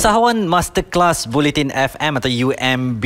Usahawan Masterclass Bulletin FM atau UMB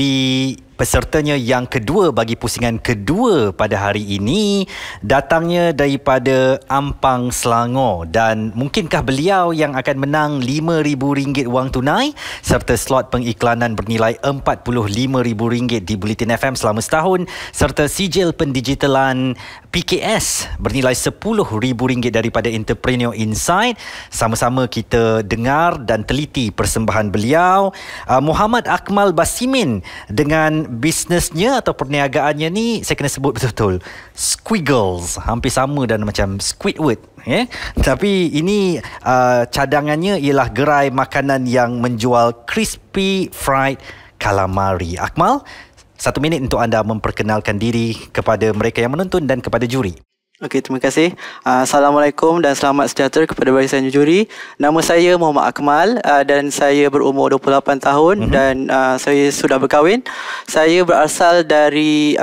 pesertanya yang kedua bagi pusingan kedua pada hari ini datangnya daripada Ampang Selangor dan mungkinkah beliau yang akan menang RM5,000 wang tunai serta slot pengiklanan bernilai RM45,000 di Bulletin FM selama setahun serta sijil pendigitalan PKS bernilai RM10,000 daripada Entrepreneur Insight sama-sama kita dengar dan teliti persembahan beliau uh, Muhammad Akmal Basimin dengan bisnesnya atau perniagaannya ni saya kena sebut betul-betul squiggles hampir sama dan macam squidward eh tapi ini uh, cadangannya ialah gerai makanan yang menjual crispy fried calamari akmal satu minit untuk anda memperkenalkan diri kepada mereka yang menonton dan kepada juri Okey, terima kasih. Ah, Assalamualaikum dan selamat sejahtera kepada barisan juri. Nama saya Muhammad Akmal ah, dan saya berumur 28 tahun mm-hmm. dan ah, saya sudah berkahwin. Saya berasal dari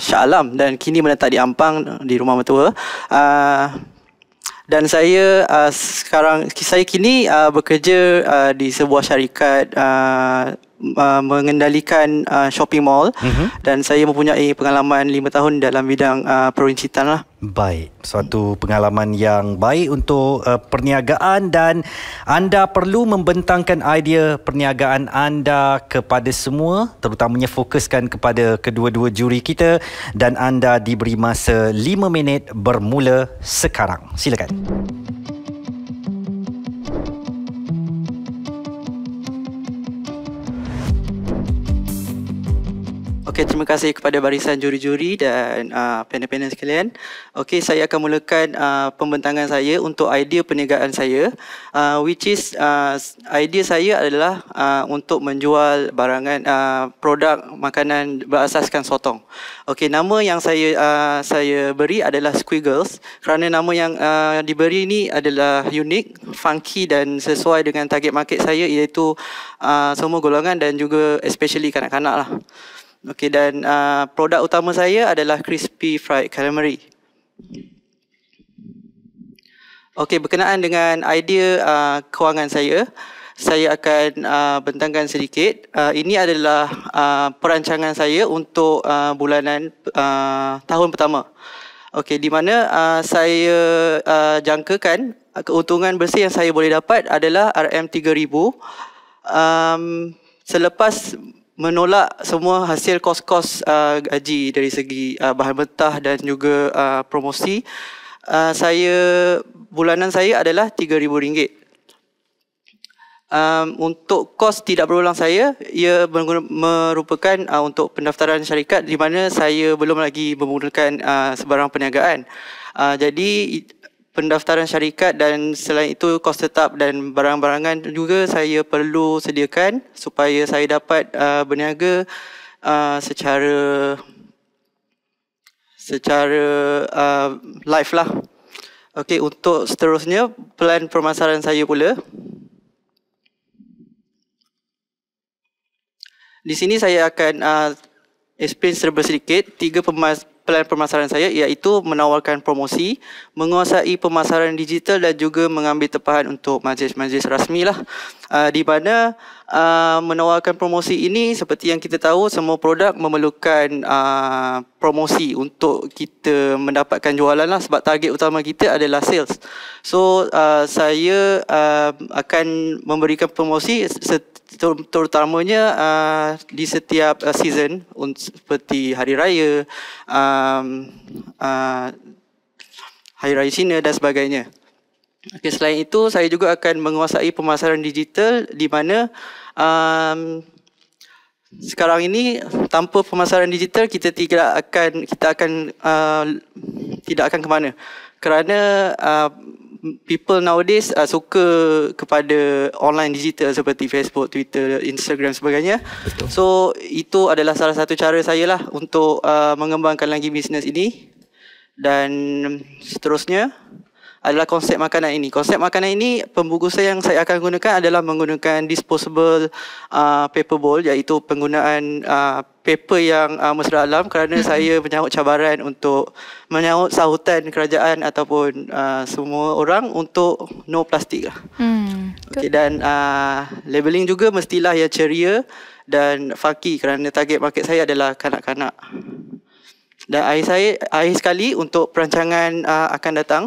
Shah Alam dan kini menetap di Ampang di rumah mertua. dan saya sekarang saya kini bekerja di sebuah syarikat uh, mengendalikan uh, shopping mall mm-hmm. dan saya mempunyai pengalaman 5 tahun dalam bidang uh, perincitan lah. Baik, suatu pengalaman yang baik untuk uh, perniagaan dan anda perlu membentangkan idea perniagaan anda kepada semua terutamanya fokuskan kepada kedua-dua juri kita dan anda diberi masa 5 minit bermula sekarang. Silakan. terima kasih kepada barisan juri-juri dan uh, panel-panel sekalian. Okey, saya akan mulakan uh, pembentangan saya untuk idea perniagaan saya. Uh, which is, uh, idea saya adalah uh, untuk menjual barangan, uh, produk makanan berasaskan sotong. Okey, nama yang saya uh, saya beri adalah Squiggles. Kerana nama yang uh, diberi ini adalah unik, funky dan sesuai dengan target market saya iaitu uh, semua golongan dan juga especially kanak-kanak lah. Okey dan uh, produk utama saya adalah crispy fried calamari. Okey berkenaan dengan idea uh, kewangan saya, saya akan uh, bentangkan sedikit. Uh, ini adalah uh, perancangan saya untuk uh, bulanan uh, tahun pertama. Okey di mana uh, saya uh, jangkakan uh, keuntungan bersih yang saya boleh dapat adalah RM3000. Um selepas menolak semua hasil kos-kos uh, gaji dari segi uh, bahan mentah dan juga uh, promosi. Uh, saya bulanan saya adalah RM3000. Um untuk kos tidak berulang saya ia merupakan uh, untuk pendaftaran syarikat di mana saya belum lagi menggunakan uh, sebarang perniagaan. Uh, jadi pendaftaran syarikat dan selain itu kos tetap dan barang-barangan juga saya perlu sediakan supaya saya dapat uh, berniaga uh, secara secara uh, live lah. Okey, untuk seterusnya plan pemasaran saya pula. Di sini saya akan uh, explain serba sedikit tiga pemas- pelan pemasaran saya iaitu menawarkan promosi, menguasai pemasaran digital dan juga mengambil tempahan untuk majlis-majlis rasmi lah. Uh, di mana uh, menawarkan promosi ini seperti yang kita tahu semua produk memerlukan uh, promosi untuk kita mendapatkan jualan lah sebab target utama kita adalah sales. So uh, saya uh, akan memberikan promosi terutamanya uh, di setiap uh, season seperti hari raya um, uh, hari raya Cina dan sebagainya. Okay, selain itu, saya juga akan menguasai pemasaran digital di mana uh, um, sekarang ini tanpa pemasaran digital kita tidak akan kita akan uh, tidak akan ke mana kerana uh, people nowadays uh, suka kepada online digital seperti Facebook, Twitter, Instagram sebagainya. Betul. So itu adalah salah satu cara saya lah untuk uh, mengembangkan lagi bisnes ini. Dan seterusnya, adalah konsep makanan ini. Konsep makanan ini pembungkusan yang saya akan gunakan adalah menggunakan disposable uh, paper bowl iaitu penggunaan uh, paper yang uh, mesra alam kerana hmm. saya menyahut cabaran untuk menyahut sahutan kerajaan ataupun uh, semua orang untuk no plastik. Lah. Hmm. Okey dan uh, labeling juga mestilah yang ceria dan faki kerana target market saya adalah kanak-kanak. Dan akhir saya akhir sekali untuk perancangan uh, akan datang.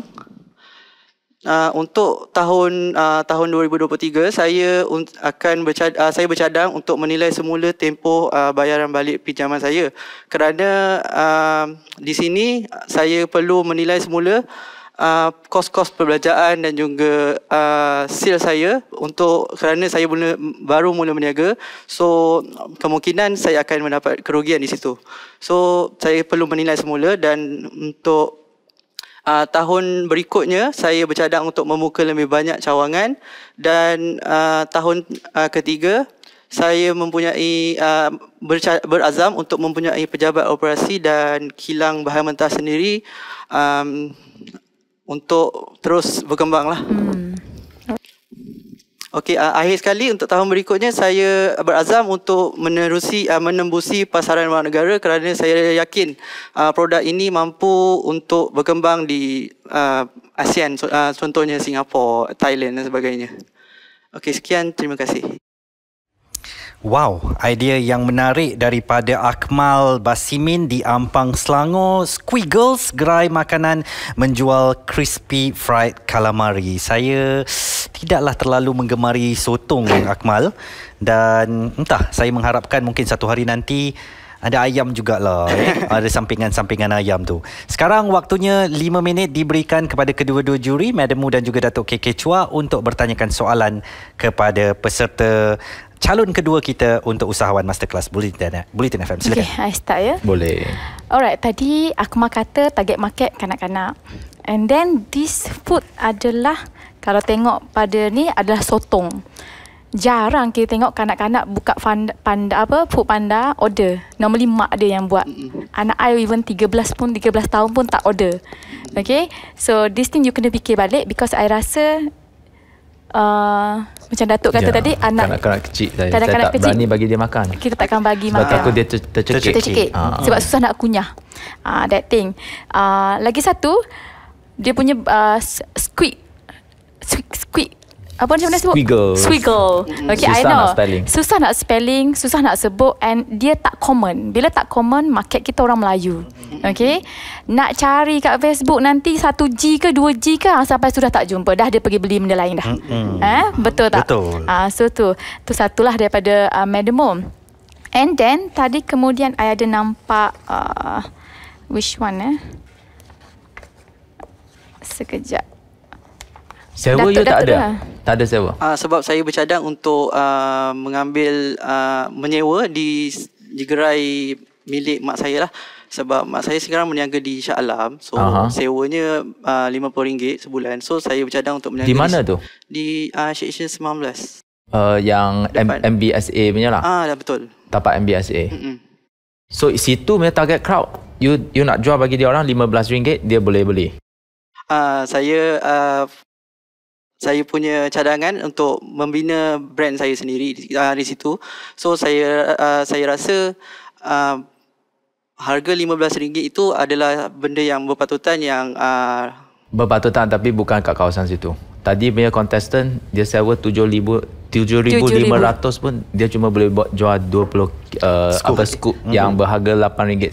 Uh, untuk tahun uh, tahun 2023 saya akan bercad- uh, saya bercadang untuk menilai semula tempoh uh, bayaran balik pinjaman saya kerana uh, di sini saya perlu menilai semula uh, kos-kos perbelanjaan dan juga uh, sil saya untuk kerana saya mula, baru mula berniaga so kemungkinan saya akan mendapat kerugian di situ so saya perlu menilai semula dan untuk uh, tahun berikutnya saya bercadang untuk memuka lebih banyak cawangan dan uh, tahun uh, ketiga saya mempunyai uh, berazam untuk mempunyai pejabat operasi dan kilang bahan mentah sendiri um, untuk terus berkembanglah. Hmm. Okey, uh, akhir sekali untuk tahun berikutnya saya berazam untuk menerusi uh, menembusi pasaran luar negara kerana saya yakin uh, produk ini mampu untuk berkembang di uh, ASEAN uh, contohnya Singapura, Thailand dan sebagainya. Okey, sekian terima kasih. Wow, idea yang menarik daripada Akmal Basimin di Ampang Selangor. Squiggles gerai makanan menjual crispy fried calamari. Saya tidaklah terlalu menggemari sotong Akmal dan entah saya mengharapkan mungkin satu hari nanti ada ayam jugalah eh? Ada sampingan-sampingan ayam tu Sekarang waktunya 5 minit diberikan kepada kedua-dua juri Madam Mu dan juga Datuk KK Chua Untuk bertanyakan soalan kepada peserta calon kedua kita untuk usahawan masterclass Bulletin, eh, Bulletin FM. Silakan. Okay, I start ya. Boleh. Alright, tadi Akmal kata target market kanak-kanak. And then this food adalah, kalau tengok pada ni adalah sotong. Jarang kita tengok kanak-kanak buka panda, panda apa food panda order. Normally mak dia yang buat. Anak I even 13 pun 13 tahun pun tak order. Okay. So this thing you kena fikir balik because I rasa Uh, macam Datuk kata ya, tadi anak kanak-kanak kecil saya, kanak-kanak saya tak kecil. berani bagi dia makan. Kita takkan bagi sebab makan. Sebab dia tercekik. tercekik. Ha. Sebab ah. susah nak kunyah. uh, that thing. uh, lagi satu dia punya uh, squeak squeak squeak apa macam mana sebut? Squiggle. Squiggle. Okay, susah I know. nak spelling. Susah nak spelling, susah nak sebut and dia tak common. Bila tak common, market kita orang Melayu. Okay. Nak cari kat Facebook nanti satu g ke dua g ke ah, sampai sudah tak jumpa. Dah dia pergi beli benda lain dah. Mm-hmm. Eh? Betul tak? Betul. Ah, so tu. Tu satulah daripada uh, ah, Madam Mom. And then, tadi kemudian I ada nampak... Uh, which one eh? Sekejap. Sewa you tak ada? Lah. Tak ada sewa. Uh, sebab saya bercadang untuk uh, mengambil uh, menyewa di, di gerai milik mak saya lah. Sebab mak saya sekarang meniaga di Shah Alam. So uh-huh. sewanya RM50 uh, sebulan. So saya bercadang untuk meniaga di... mana di, tu? Di uh, Sheikh Asia 19. Uh, yang M- MBSA punya lah? Ah, dah betul. Tapak MBSA. Mm-mm. So situ punya target crowd. You you nak jual bagi dia orang RM15 dia boleh beli. Uh, saya uh, saya punya cadangan untuk membina brand saya sendiri uh, di situ. So saya uh, saya rasa uh, harga RM15 itu adalah benda yang berpatutan yang uh, berpatutan tapi bukan kat kawasan situ. Tadi punya contestant dia sewa 7000 7500 pun dia cuma boleh buat jual 20 uh, eh, scoop. apa scoop okay. Mm-hmm. yang berharga RM8.90.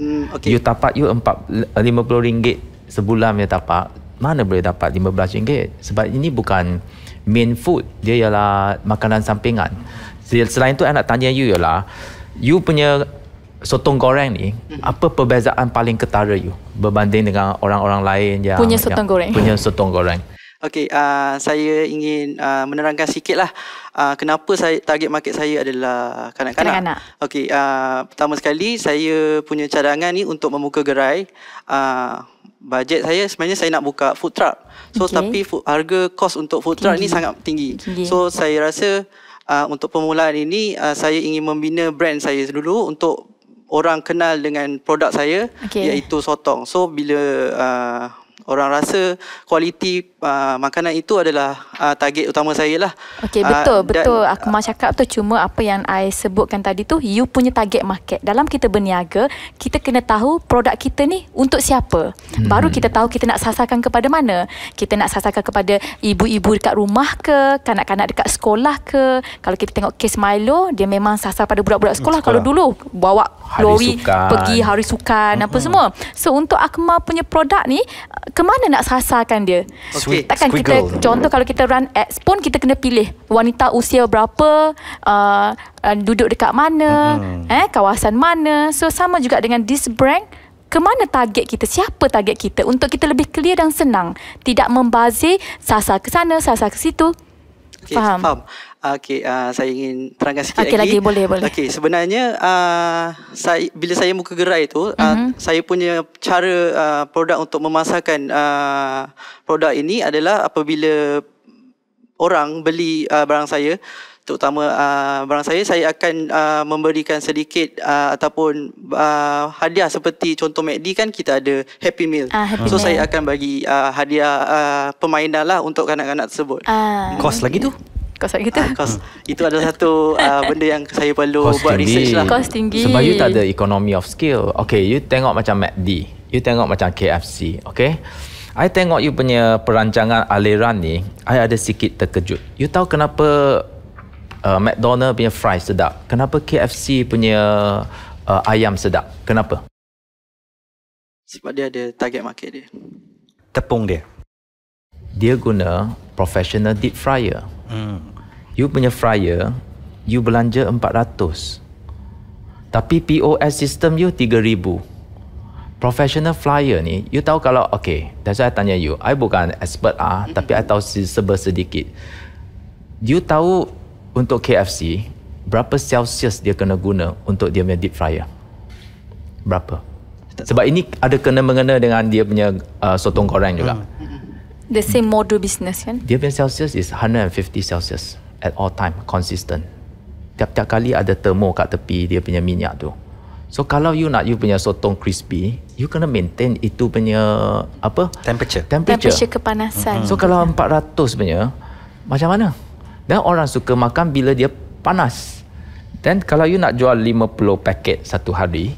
Mm, okay. You tapak you RM50 sebulan punya tapak mana boleh dapat RM15 sebab ini bukan main food dia ialah makanan sampingan selain itu, saya nak tanya you ialah you punya sotong goreng ni mm-hmm. apa perbezaan paling ketara you berbanding dengan orang-orang lain yang punya sotong goreng punya sotong goreng Okey, uh, saya ingin uh, menerangkan sikit lah uh, ah, kenapa saya, target market saya adalah kanak-kanak. kanak-kanak. Okey, uh, pertama sekali saya punya cadangan ni untuk membuka gerai. Uh, Bajet saya sebenarnya saya nak buka food truck. So okay. tapi food, harga kos untuk food tinggi. truck ni sangat tinggi. tinggi. So saya rasa uh, untuk permulaan ini uh, saya ingin membina brand saya dulu untuk orang kenal dengan produk saya okay. iaitu sotong. So bila uh, Orang rasa kualiti uh, makanan itu adalah uh, target utama saya lah. Okay, betul, uh, betul. Dan, mahu cakap tu cuma apa yang I sebutkan tadi tu, you punya target market. Dalam kita berniaga, kita kena tahu produk kita ni untuk siapa. Hmm. Baru kita tahu kita nak sasarkan kepada mana. Kita nak sasarkan kepada ibu-ibu dekat rumah ke, kanak-kanak dekat sekolah ke. Kalau kita tengok kes Milo, dia memang sasar pada budak-budak sekolah. Hmm, sekolah. Kalau dulu, bawa lori pergi hari sukan, hmm. apa semua. So, untuk Akmal punya produk ni... Kemana nak sasarkan dia okay. Takkan Squiggle. kita Contoh kalau kita run ads pun Kita kena pilih Wanita usia berapa uh, uh, Duduk dekat mana uh-huh. eh, Kawasan mana So sama juga dengan this brand Kemana target kita Siapa target kita Untuk kita lebih clear dan senang Tidak membazir Sasar ke sana Sasar ke situ okay, Faham, faham. Okey, uh, saya ingin terangkan sikit okay, lagi. Okey, boleh, boleh. Okey, sebenarnya uh, saya, bila saya buka gerai itu, mm-hmm. Ah, uh, saya punya cara uh, produk untuk memasarkan uh, produk ini adalah apabila orang beli uh, barang saya, terutama uh, barang saya, saya akan uh, memberikan sedikit uh, ataupun uh, hadiah seperti contoh MACD kan kita ada Happy Meal. Uh, happy so, meal. saya akan bagi uh, hadiah uh, permainan lah untuk kanak-kanak tersebut. Uh, Kos lagi tu? Kos apa gitu? Uh, kos itu adalah satu uh, benda yang saya perlu kos buat tinggi. research lah. Kos tinggi. Sebab you tak ada economy of skill. Okay, you tengok macam MACD. You tengok macam KFC. Okay? I tengok you punya perancangan aliran ni, I ada sikit terkejut. You tahu kenapa uh, McDonald punya fries sedap? Kenapa KFC punya uh, ayam sedap? Kenapa? Sebab dia ada target market dia. Tepung dia. Dia guna professional deep fryer. Hmm. You punya fryer, you belanja 400. Tapi POS system you 3000. Professional flyer ni, you tahu kalau okay, that's why I tanya you. I bukan expert ah, tapi I tahu sebesar sedikit. You tahu untuk KFC berapa Celsius dia kena guna untuk dia punya deep fryer? Berapa? Sebab ini ada kena mengena dengan dia punya uh, sotong goreng juga. Hmm. The same model business kan? Dia punya Celsius is 150 Celsius at all time, consistent. Tiap-tiap kali ada termo kat tepi dia punya minyak tu. So kalau you nak you punya sotong crispy, you kena maintain itu punya apa? Temperature. Temperature, Temperature kepanasan. Mm-hmm. So kalau 400 punya, macam mana? Dan orang suka makan bila dia panas. Dan kalau you nak jual 50 paket satu hari,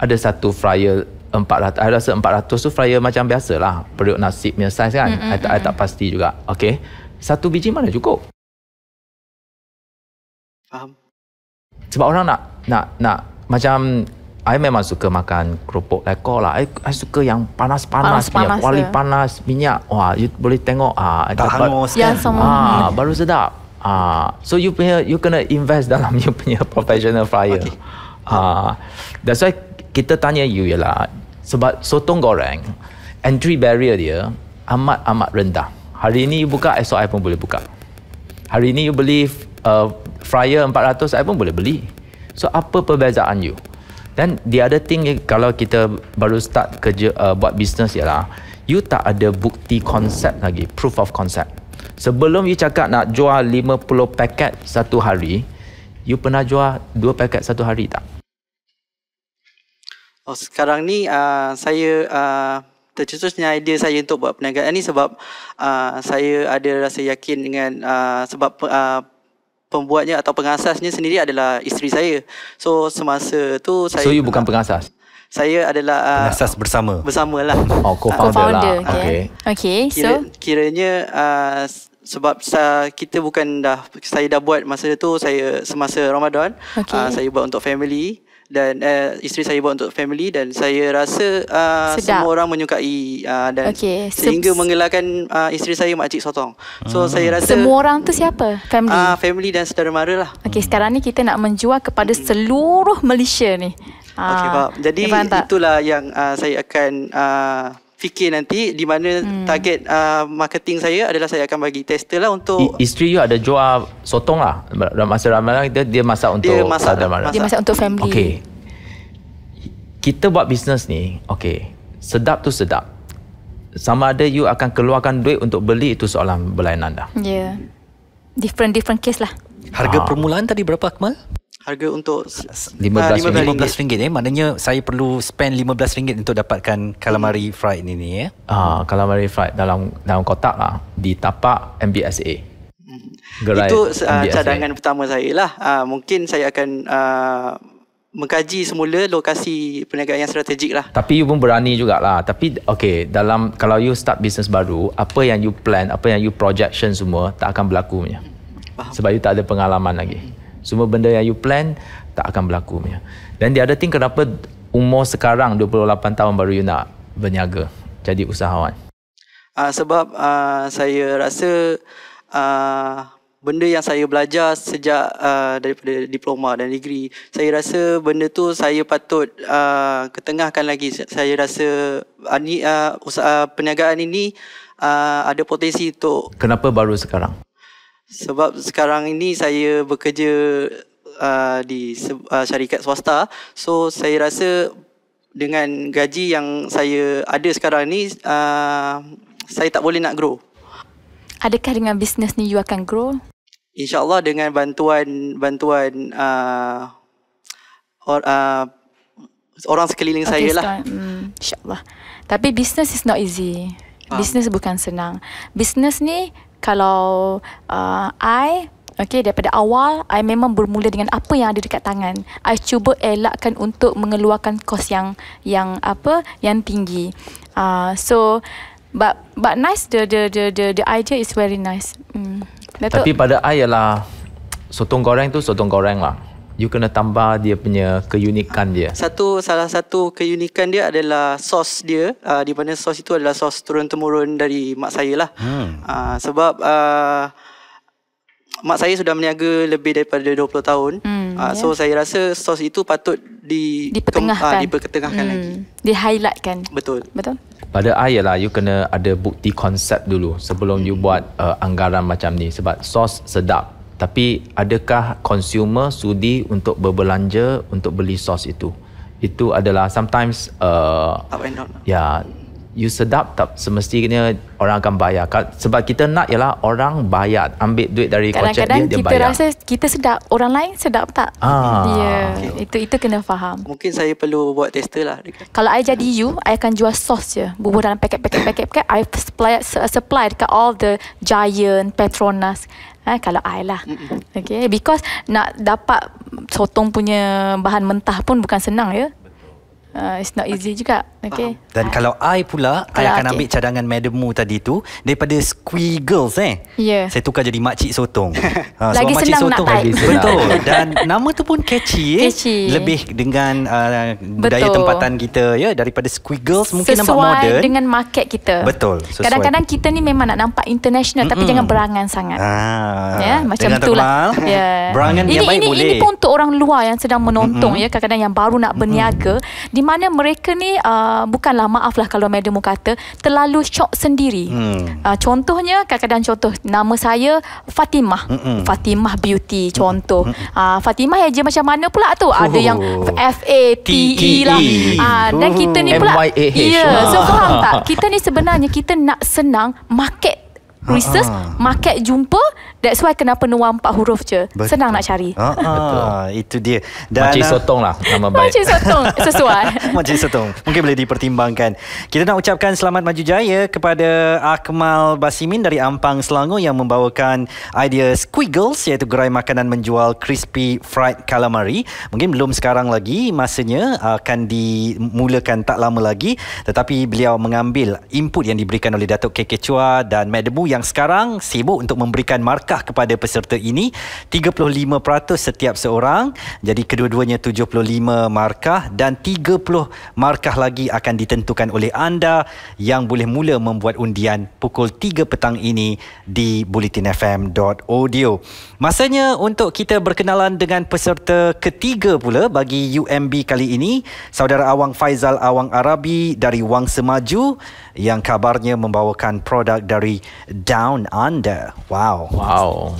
ada satu fryer 400, I rasa 400 tu flyer macam biasa lah. Periuk nasib punya saiz kan. Mm-hmm. tak, tak pasti juga. Okay. Satu biji mana cukup? Faham. Sebab orang nak, nak, nak, macam, I memang suka makan keropok lekor lah. I, suka yang panas-panas. Panas-panas. Panas kuali ya. panas, minyak. Wah, you boleh tengok. Ah, tak hangus kan. Ya, ah, baru sedap. Ah, so, you punya, you kena invest dalam you punya professional flyer. Okay. Ah, that's why, kita tanya you ialah sebab sotong goreng entry barrier dia amat amat rendah hari ini you buka esok I pun boleh buka hari ini you beli uh, fryer 400 saya pun boleh beli so apa perbezaan you dan the other thing kalau kita baru start kerja uh, buat business ialah you tak ada bukti konsep lagi proof of concept sebelum you cakap nak jual 50 paket satu hari you pernah jual 2 paket satu hari tak Oh sekarang ni uh, saya uh, tercetusnya idea saya untuk buat perniagaan ni sebab uh, saya ada rasa yakin dengan uh, sebab uh, pembuatnya atau pengasasnya sendiri adalah isteri saya. So semasa tu saya So you bukan pengasas. Saya adalah uh, pengasas bersama. Bersamalah. Oh co-founder, co lah. Okay. Okay, okay so Kira, kiranya uh, sebab sa, kita bukan dah saya dah buat masa tu saya semasa Ramadan okay. uh, saya buat untuk family dan uh, isteri saya buat untuk family dan saya rasa uh, semua orang menyukai uh, dan okay. sehingga Sups. mengelakkan uh, ah, isteri saya makcik sotong. So hmm. saya rasa semua orang tu siapa? Family. uh, family dan saudara mara lah. Okay, sekarang ni kita nak menjual kepada hmm. seluruh Malaysia ni. Okay, Pak. Jadi itulah yang uh, saya akan uh, fikir nanti di mana hmm. target uh, marketing saya adalah saya akan bagi tester lah untuk I, isteri you ada jual sotong lah masa ramalan dia dia masak untuk dia masak, dia masak. dia masak untuk family okey kita buat bisnes ni okay, sedap tu sedap sama ada you akan keluarkan duit untuk beli itu soalan berlainan dah yeah. different different case lah harga ha. permulaan tadi berapa akmal harga untuk RM15. Uh, RM15 eh. Maknanya saya perlu spend RM15 untuk dapatkan calamari hmm. fried ini ni ya. Ah, calamari fried dalam dalam kotak lah di tapak MBSA. Gerai Itu uh, cadangan pertama saya lah. Uh, mungkin saya akan uh, mengkaji semula lokasi perniagaan yang strategik lah. Tapi you pun berani jugalah. Tapi okay, dalam kalau you start business baru, apa yang you plan, apa yang you projection semua tak akan berlaku punya. Faham. Sebab you tak ada pengalaman lagi. hmm semua benda yang you plan tak akan berlaku punya. Dan dia ada thing kenapa umur sekarang 28 tahun baru you nak berniaga jadi usahawan? Uh, sebab uh, saya rasa uh, benda yang saya belajar sejak uh, daripada diploma dan degree saya rasa benda tu saya patut uh, ketengahkan lagi saya rasa uh, usaha uh, perniagaan ini uh, ada potensi untuk kenapa baru sekarang sebab sekarang ini saya bekerja uh, di uh, syarikat swasta. So saya rasa dengan gaji yang saya ada sekarang ini uh, saya tak boleh nak grow. Adakah dengan bisnes ni you akan grow? InsyaAllah dengan bantuan bantuan uh, or, uh, orang sekeliling okay, saya lah. Mm, InsyaAllah. Tapi bisnes is not easy. Ah. Bisnes bukan senang. Bisnes ni kalau uh, I Okay, daripada awal, I memang bermula dengan apa yang ada dekat tangan. I cuba elakkan untuk mengeluarkan kos yang yang apa, yang tinggi. Uh, so, but but nice the the the the, the idea is very nice. Mm. Tapi pada I ialah sotong goreng tu sotong goreng lah you kena tambah dia punya keunikan dia. Satu salah satu keunikan dia adalah sos dia uh, di mana sos itu adalah sos turun temurun dari mak saya lah. Hmm. Uh, sebab uh, mak saya sudah meniaga lebih daripada 20 tahun. Hmm, uh, yeah. So ya. saya rasa sos itu patut di dipertengahkan, uh, dipertengahkan hmm. lagi. Di highlightkan. Betul. Betul. Pada saya lah, you kena ada bukti konsep dulu sebelum you buat uh, anggaran macam ni. Sebab sos sedap tapi adakah consumer sudi untuk berbelanja untuk beli sos itu itu adalah sometimes uh, ya yeah, you sedap tak semestinya orang akan bayar sebab kita nak ialah orang bayar ambil duit dari kocek dia dia bayar kadang kita rasa kita sedap orang lain sedap tak ah. yeah. okay. itu itu kena faham mungkin saya perlu buat tester lah kalau I jadi you I akan jual sos je bubur dalam paket-paket-paket I supply supply dekat all the giant Petronas eh, Kalau I lah Okay Because nak dapat Sotong punya Bahan mentah pun Bukan senang ya uh, it's not easy juga okay uh, dan kalau I pula Kala, I akan okay. ambil cadangan madammu tadi tu daripada squiggles eh yeah. saya tukar jadi makcik sotong ha so lagi senang sotong nak type. betul dan nama tu pun catchy eh catchy. lebih dengan uh, budaya betul. tempatan kita ya yeah? daripada squiggles mungkin sesuai nampak moden sesuai dengan market kita betul kadang-kadang kita ni memang nak nampak international Mm-mm. tapi jangan berangan sangat ah, yeah? macam tu lah. yeah. berangan ini, yang baik ini, boleh ini pun untuk orang luar yang sedang menonton ya yeah? kadang-kadang yang baru nak berniaga Mm-mm. di mana mereka ni uh, bukanlah maaf lah kalau madam mu kata terlalu shock sendiri. Hmm. Uh, contohnya kadang-kadang contoh nama saya Fatimah. mm Fatimah Beauty contoh. mm Uh, Fatimah aja macam mana pula tu? Oh. Ada yang F A T E, e. lah. Uh, dan oh. kita ni pula ya. Yeah. So faham tak? Kita ni sebenarnya kita nak senang market research, ah, market jumpa That's why kenapa nuang empat huruf je Betul. Senang nak cari ah, ah, Betul Itu dia Dan, Makcik ah, Sotong lah Nama baik Makcik Sotong Sesuai Makcik Sotong Mungkin boleh dipertimbangkan Kita nak ucapkan selamat maju jaya Kepada Akmal Basimin Dari Ampang Selangor Yang membawakan Idea Squiggles Iaitu gerai makanan menjual Crispy Fried Calamari Mungkin belum sekarang lagi Masanya Akan dimulakan tak lama lagi Tetapi beliau mengambil Input yang diberikan oleh Datuk KK Chua Dan Madam Yang sekarang sibuk untuk memberikan market zakah kepada peserta ini 35% setiap seorang jadi kedua-duanya 75 markah dan 30 markah lagi akan ditentukan oleh anda yang boleh mula membuat undian pukul 3 petang ini di bulletinfm.audio masanya untuk kita berkenalan dengan peserta ketiga pula bagi UMB kali ini saudara Awang Faizal Awang Arabi dari Wang Semaju yang kabarnya membawakan produk dari Down Under. Wow. Wow. Tchau.